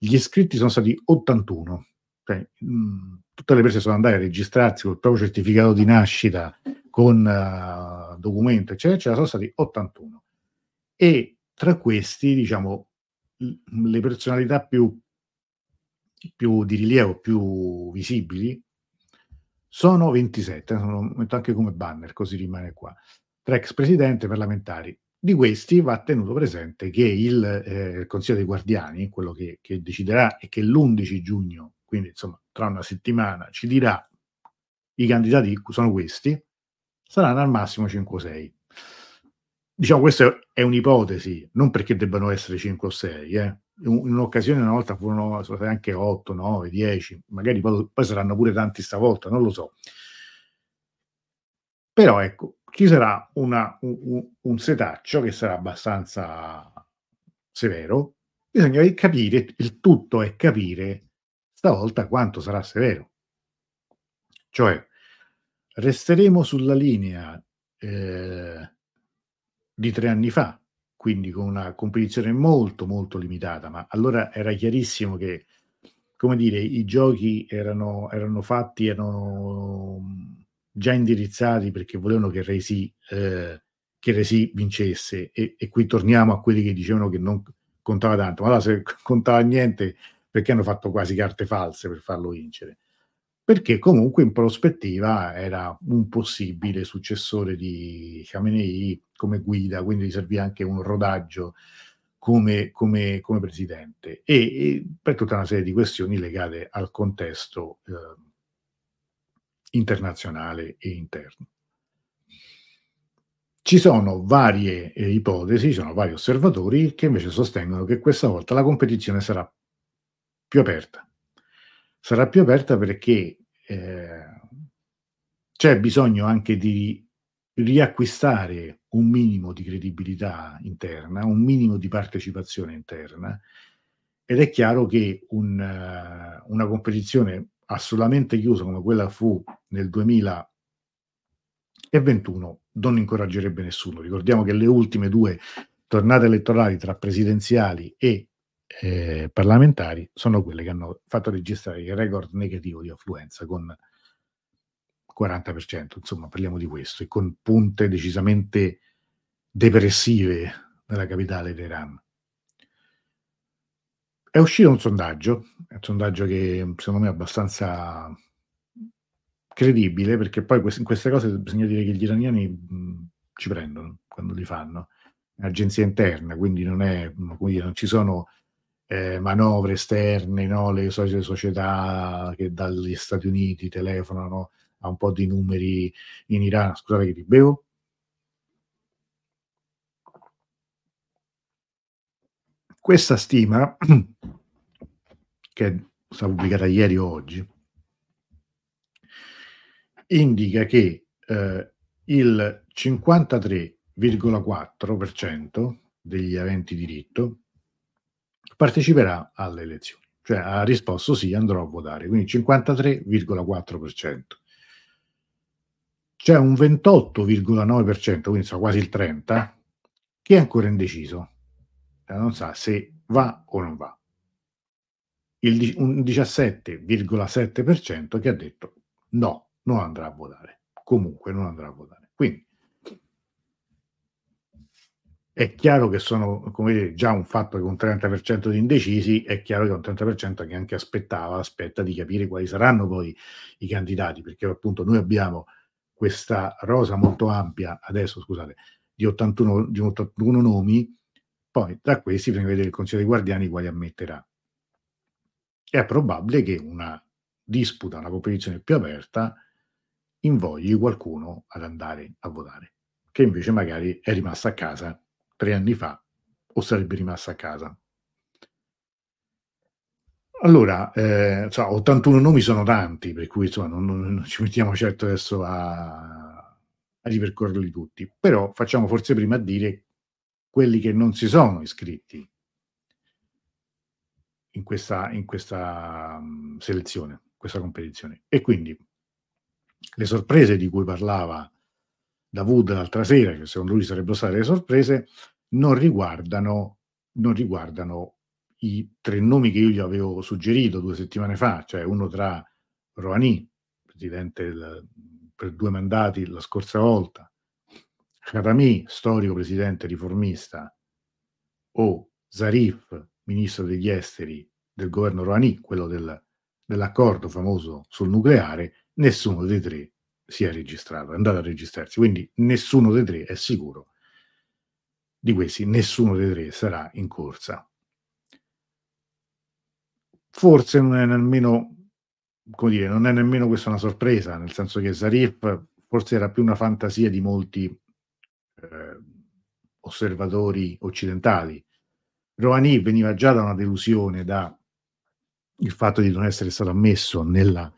Gli iscritti sono stati 81. Cioè, mh, mm, tutte le persone sono andate a registrarsi col proprio certificato di nascita, con uh, documento, eccetera, eccetera, sono stati 81. E tra questi, diciamo, le personalità più, più di rilievo, più visibili, sono 27, sono, metto anche come banner, così rimane qua, tra ex presidente e parlamentari. Di questi va tenuto presente che il eh, Consiglio dei Guardiani, quello che, che deciderà e che l'11 giugno, quindi insomma tra una settimana, ci dirà i candidati sono questi, saranno al massimo 5 o 6. Diciamo, questa è un'ipotesi, non perché debbano essere 5 o 6, eh. in un'occasione una volta furono anche 8, 9, 10, magari poi, poi saranno pure tanti stavolta, non lo so. Però ecco, ci sarà una, un, un, setaccio che sarà abbastanza severo. Bisogna capire, il tutto è capire stavolta quanto sarà severo. Cioè, resteremo sulla linea eh, di tre anni fa, quindi con una competizione molto molto limitata, ma allora era chiarissimo che, come dire, i giochi erano, erano fatti, erano già indirizzati perché volevano che Resi, eh, che Resi vincesse e, e, qui torniamo a quelli che dicevano che non contava tanto, ma allora se contava niente perché hanno fatto quasi carte false per farlo vincere? Perché comunque in prospettiva era un possibile successore di Khamenei come guida, quindi gli serviva anche un rodaggio come, come, come presidente e, e, per tutta una serie di questioni legate al contesto. Eh, internazionale e interno. Ci sono varie ipotesi, ci sono vari osservatori che invece sostengono che questa volta la competizione sarà più aperta. Sarà più aperta perché eh, c'è bisogno anche di riacquistare un minimo di credibilità interna, un minimo di partecipazione interna ed è chiaro che un, una competizione assolutamente chiusa come quella fu nel 2021 non incoraggerebbe nessuno. Ricordiamo che le ultime due tornate elettorali tra presidenziali e eh, parlamentari sono quelle che hanno fatto registrare il record negativo di affluenza con 40%, insomma parliamo di questo, e con punte decisamente depressive nella capitale Teheran è uscito un sondaggio, un sondaggio che secondo me è abbastanza credibile, perché poi in queste cose bisogna dire che gli iraniani mh, ci prendono quando li fanno, è un'agenzia interna, quindi non, è, dire, non ci sono eh, manovre esterne, no? le solite società che dagli Stati Uniti telefonano a un po' di numeri in Iran, scusate che ti bevo, Questa stima, che è stata pubblicata ieri o oggi, indica che eh, il 53,4% degli aventi diritto parteciperà alle elezioni, cioè ha risposto sì, andrò a votare, quindi 53,4%. C'è un 28,9%, quindi so quasi il 30%, che è ancora indeciso. Eh, non sa se va o non va. Il, un 17,7% che ha detto no, non andrà a votare, comunque non andrà a votare. Quindi è chiaro che sono come dire, già un fatto che un 30% di indecisi, è chiaro che un 30% che anche aspettava, aspetta di capire quali saranno poi i candidati, perché appunto noi abbiamo questa rosa molto ampia adesso, scusate, di, 81, di 81 nomi poi da questi bisogna vedere il Consiglio dei Guardiani quali ammetterà. È probabile che una disputa, una competizione più aperta, invogli qualcuno ad andare a votare, che invece magari è rimasto a casa tre anni fa o sarebbe rimasto a casa. Allora, eh, cioè, 81 nomi sono tanti, per cui insomma, non, non, non, ci mettiamo certo adesso a, a ripercorrerli tutti, però facciamo forse prima a dire quelli che non si sono iscritti in questa, in questa mm, selezione, questa competizione. E quindi le sorprese di cui parlava Davud l'altra sera, che secondo lui sarebbero state le sorprese, non riguardano, non riguardano i tre nomi che io gli avevo suggerito due settimane fa, cioè uno tra Roani, presidente del, per due mandati la scorsa volta, Khatami, storico presidente riformista, o Zarif, ministro degli esteri del governo Rouhani, quello del, dell'accordo famoso sul nucleare, nessuno dei tre si è registrato, è andato a registrarsi, quindi nessuno dei tre è sicuro. Di questi nessuno dei tre sarà in corsa. Forse non è nemmeno, come dire, non è nemmeno questa una sorpresa, nel senso che Zarif forse era più una fantasia di molti eh, osservatori occidentali. Rouhani veniva già da una delusione, da il fatto di non essere stato ammesso nella,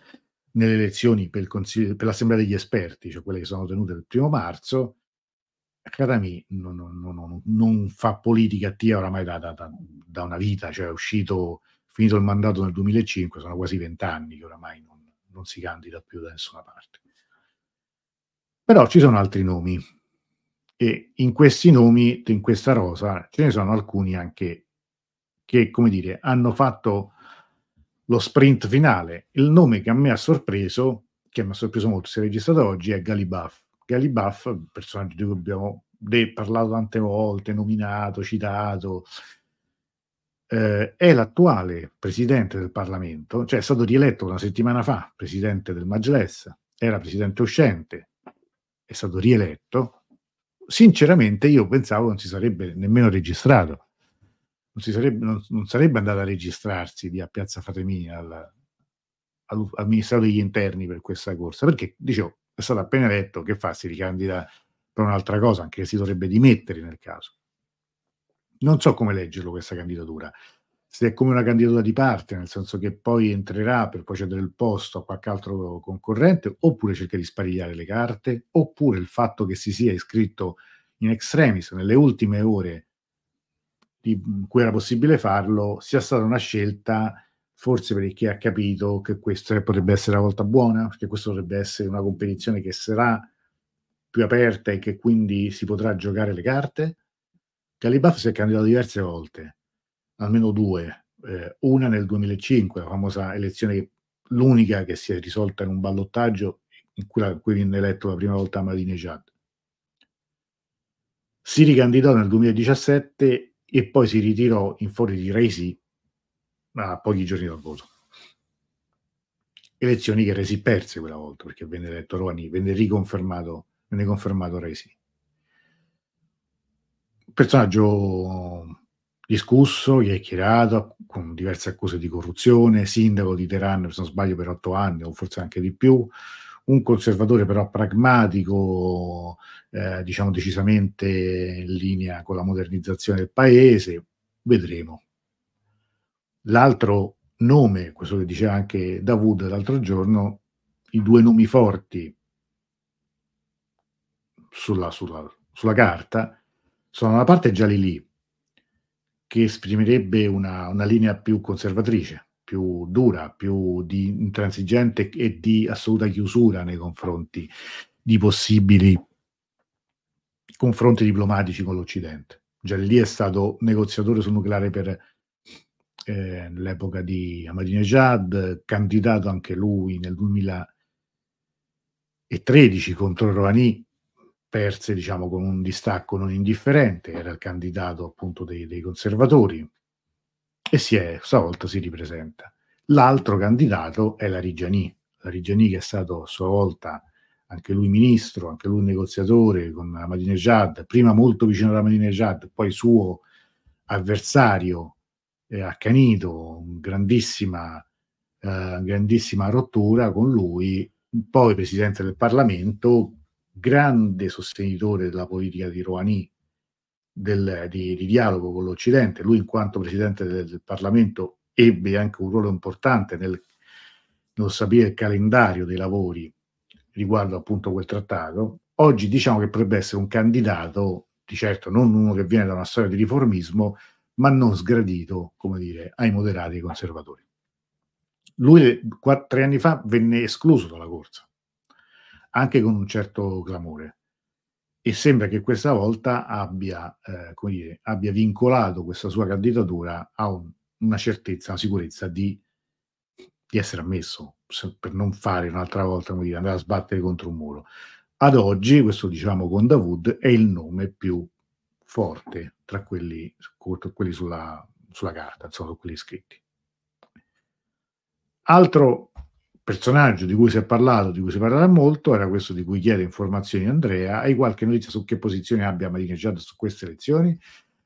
nelle elezioni per, consiglio, per, l'assemblea degli esperti, cioè quelle che sono tenute il primo marzo, Katami non, non, non, non fa politica attiva oramai da, da, da, una vita, cioè è uscito, finito il mandato nel 2005, sono quasi vent'anni che oramai non si candida più da nessuna parte. Però ci sono altri nomi e in questi nomi, in questa rosa, ce ne sono alcuni anche che, come dire, hanno fatto lo sprint finale. Il nome che a me ha sorpreso, che mi ha sorpreso molto, si è registrato oggi, è Galibaff. Galibaff, un personaggio di cui abbiamo parlato tante volte, nominato, citato, eh, è l'attuale presidente del Parlamento, cioè è stato rieletto una settimana fa presidente del Majles, era presidente uscente, è stato rieletto sinceramente io pensavo non si sarebbe nemmeno registrato, non, sarebbe, non, non sarebbe, andato a registrarsi lì a Piazza Fatemia al, al, al, Ministero degli Interni per questa corsa, perché dicevo, è stato appena detto che fa, si ricandida per un'altra cosa, anche che si dovrebbe dimettere nel caso. Non so come leggerlo questa candidatura se è come una candidatura di parte, nel senso che poi entrerà per procedere il posto a qualche altro concorrente, oppure cerca di sparigliare le carte, oppure il fatto che si sia iscritto in extremis nelle ultime ore in cui era possibile farlo, sia stata una scelta forse per chi ha capito che questa eh, potrebbe essere la volta buona, perché questa potrebbe essere una competizione che sarà più aperta e che quindi si potrà giocare le carte. Calibaf si è candidato diverse volte almeno due, eh, una nel 2005, la famosa elezione, l'unica che si è risolta in un ballottaggio in cui, la, in cui venne eletto la prima volta Madinejad. Si ricandidò nel 2017 e poi si ritirò in fuori di Reisi a pochi giorni dal voto. Elezioni che Resi perse quella volta perché venne eletto Rouhani, venne riconfermato, venne confermato Resi. Personaggio discusso, chiacchierato con diverse accuse di corruzione, sindaco di Teheran, se non sbaglio, per otto anni o forse anche di più, un conservatore però pragmatico, eh, diciamo decisamente in linea con la modernizzazione del paese, vedremo. L'altro nome, questo che diceva anche Davud l'altro giorno, i due nomi forti sulla, sulla, sulla carta sono da una parte Jalili, che esprimerebbe una, una linea più conservatrice, più dura, più di intransigente e di assoluta chiusura nei confronti di possibili confronti diplomatici con l'Occidente. lì è stato negoziatore sul nucleare per eh, l'epoca di Ahmadinejad, candidato anche lui nel 2013 contro Rouhani perse diciamo, con un distacco non indifferente, era il candidato appunto dei, dei conservatori e si è, stavolta si ripresenta. L'altro candidato è la Rigiani, la Rigiani che è stato a sua volta anche lui ministro, anche lui negoziatore con la Madine Ahmadinejad, prima molto vicino alla Madine Ahmadinejad, poi suo avversario eh, accanito, grandissima, eh, grandissima rottura con lui, poi presidente del Parlamento, grande sostenitore della politica di Rouhani, del, di, di, dialogo con l'Occidente. Lui, in quanto presidente del, del Parlamento, ebbe anche un ruolo importante nel, nel sapere il calendario dei lavori riguardo appunto quel trattato. Oggi diciamo che potrebbe essere un candidato, di certo non uno che viene da una storia di riformismo, ma non sgradito, come dire, ai moderati conservatori. Lui quattro, tre anni fa venne escluso dalla corsa anche con un certo clamore. E sembra che questa volta abbia, eh, dire, abbia vincolato questa sua candidatura a un, una certezza, una sicurezza di, di essere ammesso, se, per non fare un'altra volta, come dire, andare a sbattere contro un muro. Ad oggi, questo diciamo con Davud, è il nome più forte tra quelli, tra quelli sulla, sulla carta, insomma, quelli scritti. Altro personaggio di cui si è parlato, di cui si parlerà molto, era questo di cui chiede informazioni Andrea. Hai qualche notizia su che posizione abbia Madinejad su queste elezioni?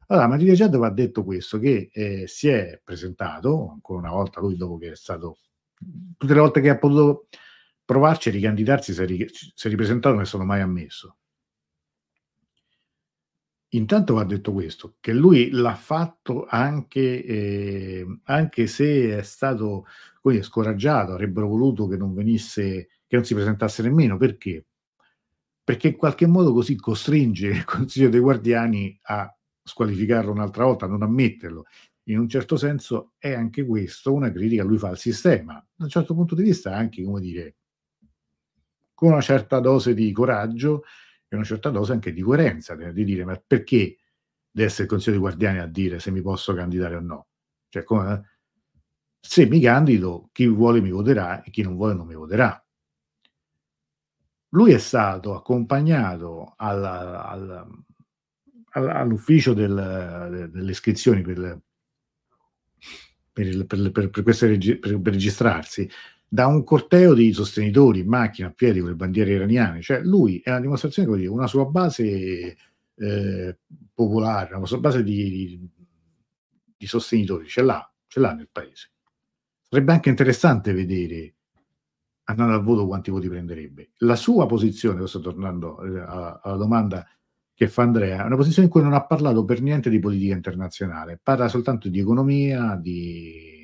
Allora, Madinejad va detto questo, che eh, si è presentato, ancora una volta lui dopo che è stato, tutte le volte che ha potuto provarci a ricandidarsi si è, ripresentato non è stato mai ammesso. Intanto va detto questo, che lui l'ha fatto anche, eh, anche se è stato quindi, scoraggiato, avrebbero voluto che non venisse, che non si presentasse nemmeno, perché? Perché in qualche modo così costringe il Consiglio dei Guardiani a squalificarlo un'altra volta, a non ammetterlo. In un certo senso è anche questo una critica che lui fa al sistema, da un certo punto di vista anche, come dire, con una certa dose di coraggio, e una certa dose anche di coerenza, di dire ma perché deve essere il Consiglio dei Guardiani a dire se mi posso candidare o no? Cioè, come, se mi candido, chi vuole mi voterà e chi non vuole non mi voterà. Lui è stato accompagnato alla, alla, all'ufficio del, delle iscrizioni per, per, il, per, per registrarsi da un corteo di sostenitori, in macchina, a piedi, con le bandiere iraniane. Cioè, lui è una dimostrazione, come dire, una sua base eh, popolare, una sua base di, di, di sostenitori, ce l'ha, ce l'ha nel paese. Sarebbe anche interessante vedere andando al voto quanti voti prenderebbe. La sua posizione, sto tornando alla, eh, alla, domanda che fa Andrea, è una posizione in cui non ha parlato per niente di politica internazionale, parla soltanto di economia, di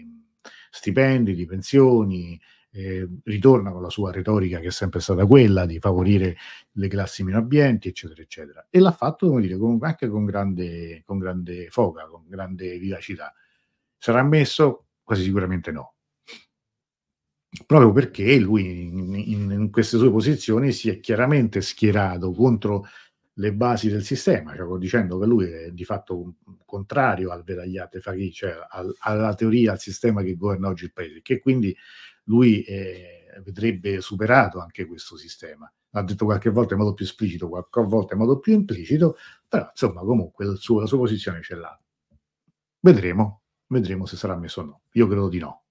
stipendi, di pensioni, eh, ritorna con la sua retorica che è sempre stata quella di favorire le classi meno abbienti, eccetera, eccetera. E l'ha fatto, devo dire, con, anche con grande, con grande foca, con grande vivacità. Sarà ammesso? Quasi sicuramente no. Proprio perché lui in, in, in queste sue posizioni si è chiaramente schierato contro le basi del sistema, cioè dicendo che lui è di fatto contrario al Velagliate Faghi, cioè al, alla teoria, al sistema che governa oggi il paese, che quindi lui eh, vedrebbe superato anche questo sistema. L'ha detto qualche volta in modo più esplicito, qualche volta in modo più implicito, però insomma comunque suo, la sua posizione ce l'ha. Vedremo, vedremo se sarà messo o no. Io credo di no.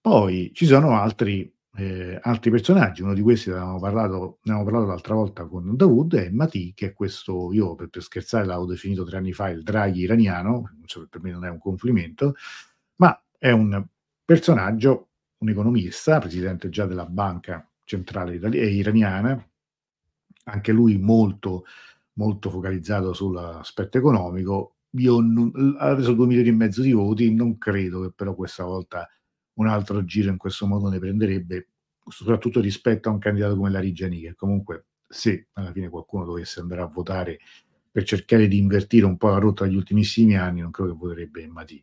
Poi ci sono altri, eh, altri personaggi, uno di questi ne avevamo parlato, parlato, l'altra volta con Dawood, è Mati, che è questo, io per, per scherzare l'avevo definito tre anni fa il Draghi iraniano, cioè per me non è un complimento, ma è un personaggio un economista, presidente già della Banca Centrale Itali- eh, Iraniana, anche lui molto, molto focalizzato sull'aspetto economico. Io non, ha preso 2 milioni e mezzo di voti, non credo che però questa volta un altro giro in questo modo ne prenderebbe, soprattutto rispetto a un candidato come la Rigiani, che comunque se alla fine qualcuno dovesse andare a votare per cercare di invertire un po' la rotta degli ultimissimi anni, non credo che voterebbe in Matì.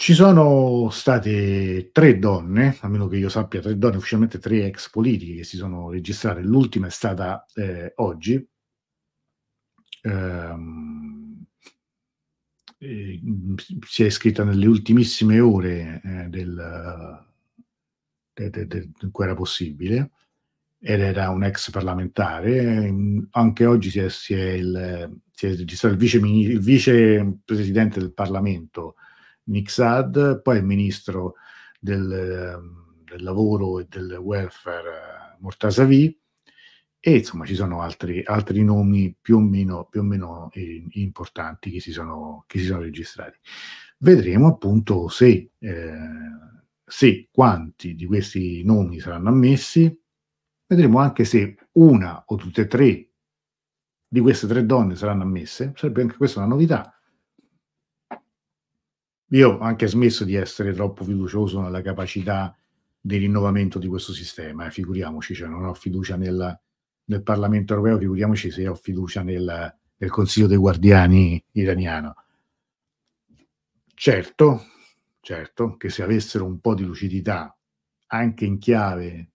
Ci sono state tre donne, a meno che io sappia, tre donne, ufficialmente tre ex politiche che si sono registrate. L'ultima è stata eh, oggi. Ehm, mm, si è iscritta nelle ultimissime ore eh, del, de, de, de, in cui era possibile ed era un ex parlamentare. Anche oggi si è, si è, il, si è registrato il vice, il vicepresidente del Parlamento Nixad, poi il ministro del, ehm, del lavoro e del welfare eh, Mortasavi e insomma ci sono altri, altri nomi più o meno, più o meno eh, importanti che si, sono, che si, sono, registrati. Vedremo appunto se, eh, se quanti di questi nomi saranno ammessi, vedremo anche se una o tutte e tre di queste tre donne saranno ammesse, sarebbe anche questa una novità, io ho anche smesso di essere troppo fiducioso nella capacità di rinnovamento di questo sistema, eh, figuriamoci, cioè non ho fiducia nel, nel, Parlamento europeo, figuriamoci se ho fiducia nel, nel Consiglio dei Guardiani iraniano. Certo, certo, che se avessero un po' di lucidità, anche in chiave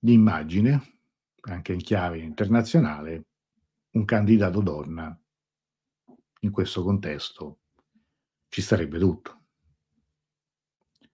di immagine, anche in chiave internazionale, un candidato donna in questo contesto ci starebbe tutto.